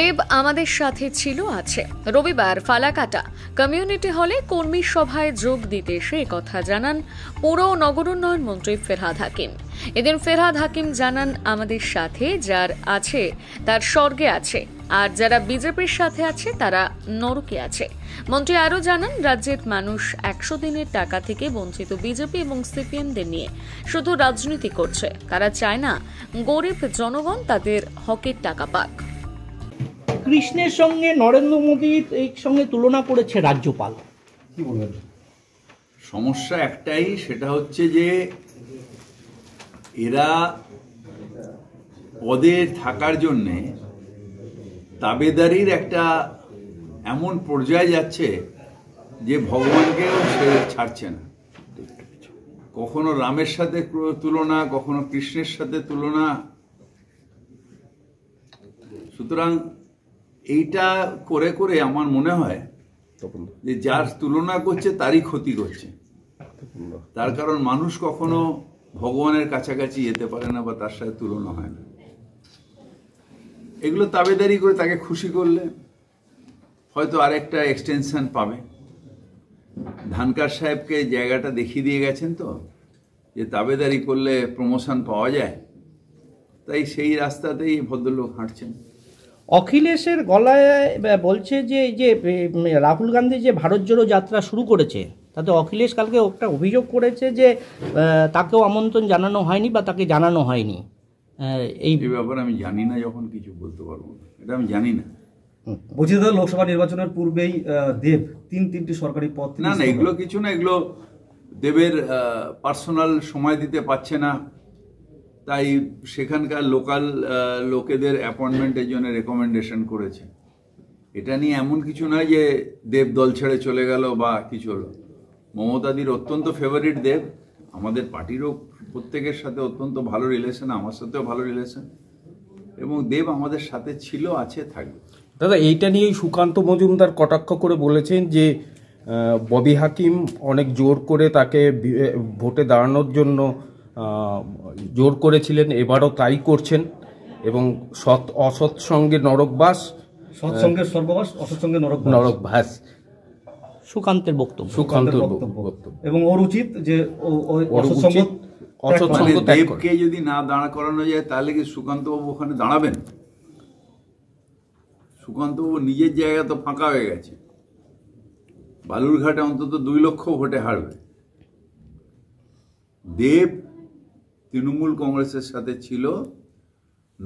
দেব আমাদের সাথে ছিল আছে রবিবার ফালাকাটা কমিউনিটি হলে কর্মী সভায় যোগ দিতে সে কথা জানান নগর নগরোন্নয়ন মন্ত্রী ফেরহাদ হাকিম এদিন ফেরহাদ হাকিম জানান আমাদের সাথে যার আছে তার স্বর্গে আছে আর যারা বিজেপির সাথে আছে তারা নরকে আছে মন্ত্রী আরও জানান রাজ্যের মানুষ একশো দিনের টাকা থেকে বঞ্চিত বিজেপি এবং সিপিএমদের নিয়ে শুধু রাজনীতি করছে তারা চায় না গরিব জনগণ তাদের হকের টাকা পাক কৃষ্ণের সঙ্গে নরেন্দ্র মোদীর এই সঙ্গে তুলনা করেছে রাজ্যপাল কি সমস্যা একটাই সেটা হচ্ছে যে এরা পদে থাকার জন্যে তাবেদারির একটা এমন পর্যায়ে যাচ্ছে যে ভগবানকেও সে ছাড়ছে না কখনো রামের সাথে তুলনা কখনো কৃষ্ণের সাথে তুলনা সুতরাং এইটা করে করে আমার মনে হয় যে যার তুলনা করছে তারই ক্ষতি করছে তার কারণ মানুষ কখনো ভগবানের কাছাকাছি যেতে পারে না বা তার সাথে তুলনা হয় না এগুলো তাবেদারি করে তাকে খুশি করলে হয়তো আরেকটা এক্সটেনশন পাবে ধানকার সাহেবকে জায়গাটা দেখিয়ে দিয়ে গেছেন তো যে তাবেদারি করলে প্রমোশন পাওয়া যায় তাই সেই রাস্তাতেই ভদ্রলোক হাঁটছেন অখিলেশের গলায় বলছে যে এই যে রাহুল গান্ধী যে ভারত জোড়ো যাত্রা শুরু করেছে তাতে অখিলেশ কালকে একটা অভিযোগ করেছে যে তাকেও আমন্ত্রণ জানানো হয়নি বা তাকে জানানো হয়নি এই ব্যাপারে আমি জানি না যখন কিছু বলতে পারবো এটা আমি জানি না বলছি দাদা লোকসভা নির্বাচনের পূর্বেই দেব তিন তিনটি সরকারি পদ না না এগুলো কিছু না এগুলো দেবের পার্সোনাল সময় দিতে পারছে না তাই সেখানকার লোকাল লোকেদের অ্যাপয়েন্টমেন্টের জন্য রেকমেন্ডেশন করেছে এটা নিয়ে এমন কিছু নয় যে দেব দল ছেড়ে চলে গেল বা কিছু হলো মমতাদির অত্যন্ত ফেভারিট দেব আমাদের পার্টিরও প্রত্যেকের সাথে অত্যন্ত ভালো রিলেশন আমার সাথেও ভালো রিলেশন এবং দেব আমাদের সাথে ছিল আছে থাকবে দাদা এইটা নিয়েই সুকান্ত মজুমদার কটাক্ষ করে বলেছেন যে ববি হাকিম অনেক জোর করে তাকে ভোটে দাঁড়ানোর জন্য জোর করেছিলেন এবারও তাই করছেন এবং সৎ অসৎ সঙ্গে নরকবাস সৎসঙ্গে স্বর্গবাস অসৎসঙ্গে নরক নরকবাস সুকান্তের বক্তব্য সুকান্তের বক্তব্য এবং ওর উচিত যে অসৎসঙ্গ দেবকে যদি না দাঁড়া করানো যায় তাহলে কি সুকান্তবাবু ওখানে দাঁড়াবেন সুকান্তবাবু নিজের জায়গা তো ফাঁকা হয়ে গেছে বালুরঘাটে অন্তত দুই লক্ষ ভোটে হারবে দেব তৃণমূল কংগ্রেসের সাথে ছিল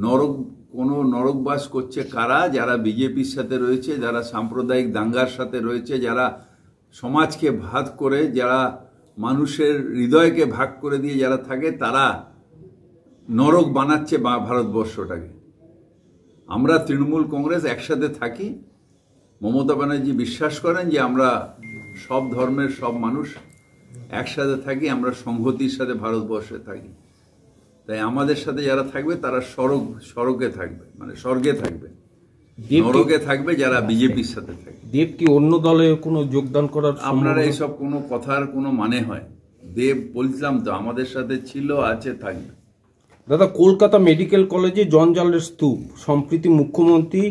নরক কোনো নরকবাস করছে কারা যারা বিজেপির সাথে রয়েছে যারা সাম্প্রদায়িক দাঙ্গার সাথে রয়েছে যারা সমাজকে ভাগ করে যারা মানুষের হৃদয়কে ভাগ করে দিয়ে যারা থাকে তারা নরক বানাচ্ছে বা ভারতবর্ষটাকে আমরা তৃণমূল কংগ্রেস একসাথে থাকি মমতা ব্যানার্জি বিশ্বাস করেন যে আমরা সব ধর্মের সব মানুষ একসাথে থাকি আমরা সংহতির সাথে ভারতবর্ষে থাকি তাই আমাদের সাথে যারা থাকবে তারা সড়ক সড়কে থাকবে মানে স্বর্গে থাকবে নরকে থাকবে যারা আচ্ছা। বিজেপির সাথে থাকবে দেব কি অন্য দলে কোনো যোগদান করার আপনারা এইসব কোনো কথার কোনো মানে হয় দেব বলছিলাম তো আমাদের সাথে ছিল আছে থাকবে দাদা কলকাতা মেডিকেল কলেজে জঞ্জালের স্তূপ সম্প্রীতি মুখ্যমন্ত্রী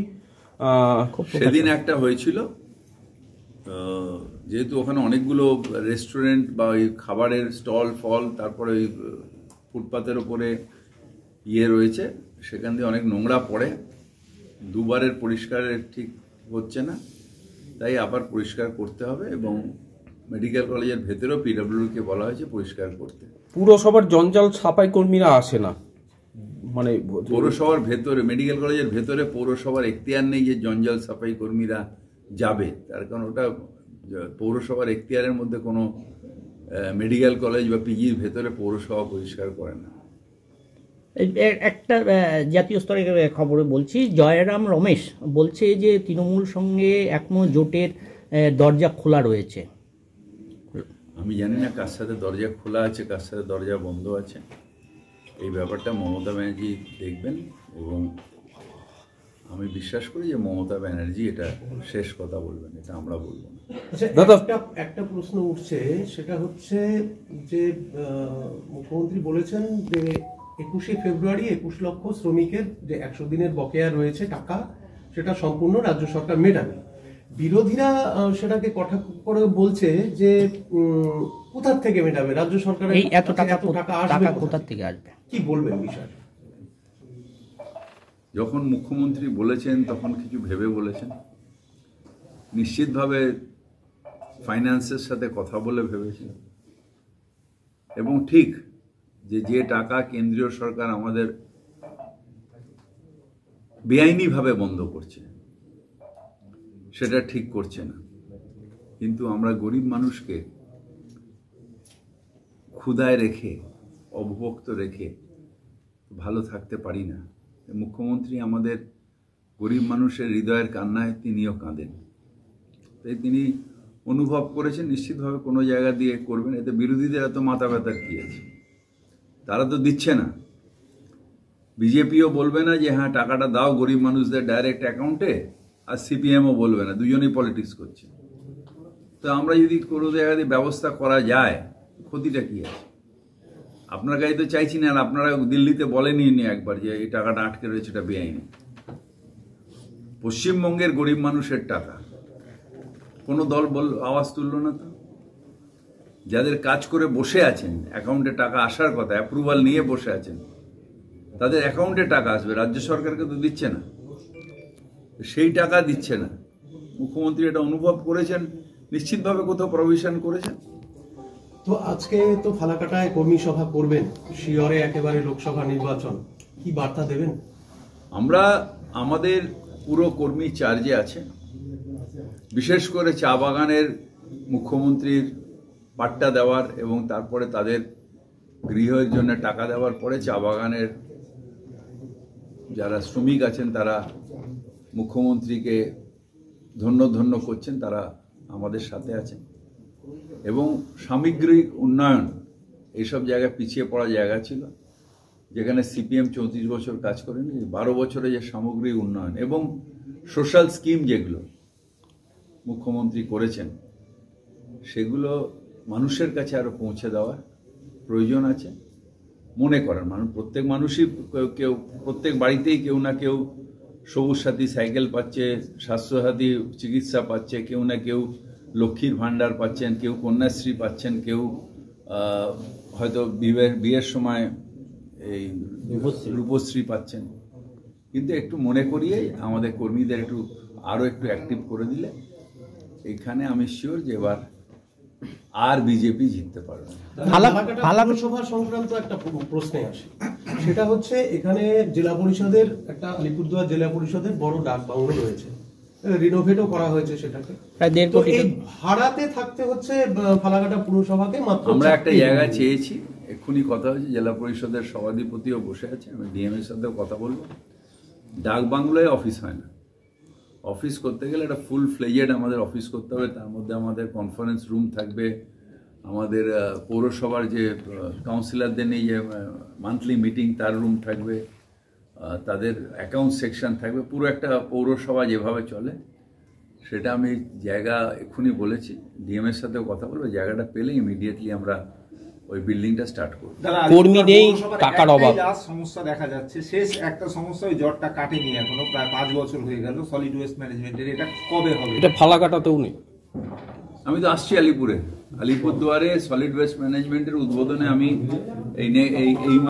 সেদিন একটা হয়েছিল যেহেতু ওখানে অনেকগুলো রেস্টুরেন্ট বা ওই খাবারের স্টল ফল তারপরে ওই ফুটপাতের ওপরে ইয়ে রয়েছে সেখান দিয়ে অনেক নোংরা পড়ে দুবারের পরিষ্কারের ঠিক হচ্ছে না তাই আবার পরিষ্কার করতে হবে এবং মেডিকেল কলেজের ভেতরেও পিডাব্লিউকে বলা হয়েছে পরিষ্কার করতে পুরসভার জঞ্জাল ছাপাই কর্মীরা আসে না মানে পৌরসভার ভেতরে মেডিকেল কলেজের ভেতরে পৌরসভার এখতিয়ার নেই যে জঞ্জাল সাফাই কর্মীরা যাবে তার কারণ ওটা পৌরসভার এখতিয়ারের মধ্যে কোনো মেডিকেল কলেজ বা পিজির ভেতরে পৌরসভা পরিষ্কার করে না একটা জাতীয় স্তরের খবরে বলছি জয়রাম রমেশ বলছে যে তৃণমূল সঙ্গে এখনো জোটের দরজা খোলা রয়েছে আমি জানি না কার সাথে দরজা খোলা আছে কার সাথে দরজা বন্ধ আছে এই ব্যাপারটা মমতা ব্যানার্জি দেখবেন এবং আমি বিশ্বাস করি যে মমতা ব্যানার্জি এটা শেষ কথা বলবেন এটা আমরা বলবো না আচ্ছা, একটা প্রশ্ন উঠছে সেটা হচ্ছে যে মুখ্যমন্ত্রী বলেছেন যে একুশে ফেব্রুয়ারি একুশ লক্ষ শ্রমিকের যে একশো দিনের বকেয়া রয়েছে টাকা সেটা সম্পূর্ণ রাজ্য সরকার মেটাবে বিরোধীরা সেটাকে কথা করে বলছে যে কোথার থেকে মেটাবে রাজ্য সরকারের এই এত টাকা টাকা আসবে কোথার থেকে আসবে কি বলবেন বিষয় যখন মুখ্যমন্ত্রী বলেছেন তখন কিছু ভেবে বলেছেন নিশ্চিতভাবে ফাইন্যান্সের সাথে কথা বলে ভেবেছেন এবং ঠিক যে যে টাকা কেন্দ্রীয় সরকার আমাদের বেআইনিভাবে বন্ধ করছে সেটা ঠিক করছে না কিন্তু আমরা গরিব মানুষকে ক্ষুদায় রেখে অবভক্ত রেখে ভালো থাকতে পারি না মুখ্যমন্ত্রী আমাদের গরিব মানুষের হৃদয়ের কান্নায় তিনিও কাঁদেন তাই তিনি অনুভব করেছেন নিশ্চিতভাবে কোনো জায়গা দিয়ে করবেন এতে বিরোধীদের এত মাথা ব্যথা কী আছে তারা তো দিচ্ছে না বিজেপিও বলবে না যে হ্যাঁ টাকাটা দাও গরিব মানুষদের ডাইরেক্ট অ্যাকাউন্টে আর সিপিএমও বলবে না দুজনেই পলিটিক্স করছে তো আমরা যদি কোনো জায়গা দিয়ে ব্যবস্থা করা যায় ক্ষতিটা কী আছে আপনার কাছে তো চাইছি না আর আপনারা দিল্লিতে বলেনি নি একবার যে এই টাকাটা আটকে রয়েছে এটা বেআইনি পশ্চিমবঙ্গের গরিব মানুষের টাকা কোনো দল বল আওয়াজ তুললো না তো যাদের কাজ করে বসে আছেন অ্যাকাউন্টে টাকা আসার কথা অ্যাপ্রুভাল নিয়ে বসে আছেন তাদের অ্যাকাউন্টে টাকা আসবে রাজ্য সরকারকে তো দিচ্ছে না সেই টাকা দিচ্ছে না মুখ্যমন্ত্রী এটা অনুভব করেছেন নিশ্চিতভাবে কোথাও প্রভিশন করেছেন তো আজকে তো ফালাকাটায় কর্মী সভা করবেন শিয়রে একেবারে লোকসভা নির্বাচন কি বার্তা দেবেন আমরা আমাদের পুরো কর্মী চার্জে আছে বিশেষ করে চা বাগানের মুখ্যমন্ত্রীর পাট্টা দেওয়ার এবং তারপরে তাদের গৃহের জন্য টাকা দেওয়ার পরে চা বাগানের যারা শ্রমিক আছেন তারা মুখ্যমন্ত্রীকে ধন্য ধন্য করছেন তারা আমাদের সাথে আছেন এবং সামগ্রিক উন্নয়ন এইসব জায়গায় পিছিয়ে পড়া জায়গা ছিল যেখানে সিপিএম চৌত্রিশ বছর কাজ করেনি বারো বছরে যে সামগ্রিক উন্নয়ন এবং সোশ্যাল স্কিম যেগুলো মুখ্যমন্ত্রী করেছেন সেগুলো মানুষের কাছে আরও পৌঁছে দেওয়ার প্রয়োজন আছে মনে করেন মানুষ প্রত্যেক মানুষই কেউ প্রত্যেক বাড়িতেই কেউ না কেউ সবুজ সাথী সাইকেল পাচ্ছে স্বাস্থ্যসাথী চিকিৎসা পাচ্ছে কেউ না কেউ লক্ষ্মীর ভাণ্ডার পাচ্ছেন কেউ কন্যাশ্রী পাচ্ছেন কেউ হয়তো বিবের বিয়ের সময় এই রূপশ্রী পাচ্ছেন কিন্তু একটু মনে করিয়ে আমাদের কর্মীদের একটু আরও একটু অ্যাক্টিভ করে দিলে এখানে আমি শিওর যে এবার আর বিজেপি জিততে পারবে সভা সংক্রান্ত একটা প্রশ্নে আসে সেটা হচ্ছে এখানে জেলা পরিষদের একটা আলিপুরদুয়ার জেলা পরিষদের বড় ডাক বাংলো রয়েছে রিনোভেটও করা হয়েছে সেটাকে প্রায় দেড় কোটি ভাড়াতে থাকতে হচ্ছে ফালাঘাটা পুরসভাকে মাত্র আমরা একটা জায়গা চেয়েছি এক্ষুনি কথা হয়েছে জেলা পরিষদের সভাধিপতিও বসে আছে আমি ডিএম এর সাথেও কথা বলবো ডাক বাংলায় অফিস হয় না অফিস করতে গেলে একটা ফুল ফ্লেজেড আমাদের অফিস করতে হবে তার মধ্যে আমাদের কনফারেন্স রুম থাকবে আমাদের পৌরসভার যে কাউন্সিলরদের নিয়ে যে মান্থলি মিটিং তার রুম থাকবে তাদের অ্যাকাউন্ট সেকশন থাকবে পুরো একটা পৌরসভা যেভাবে চলে সেটা আমি জায়গা এখনই বলেছি ডিএমের সাথেও কথা বলবো জায়গাটা পেলে ইমিডিয়েটলি আমরা ওই বিল্ডিংটা স্টার্ট করব কর্মী নেই টাকার অভাব সমস্যা দেখা যাচ্ছে শেষ একটা সমস্যা ওই জটটা কাটেনি এখনো প্রায় পাঁচ বছর হয়ে গেল সলিড ওয়েস্ট ম্যানেজমেন্টের এটা কবে হবে এটা ফালা কাটাতেও নেই আমি তো আসছি আলিপুরে আলিপুরদুয়ারে সলিড ওয়েস্ট ম্যানেজমেন্টের উদ্বোধনে আমি এই এই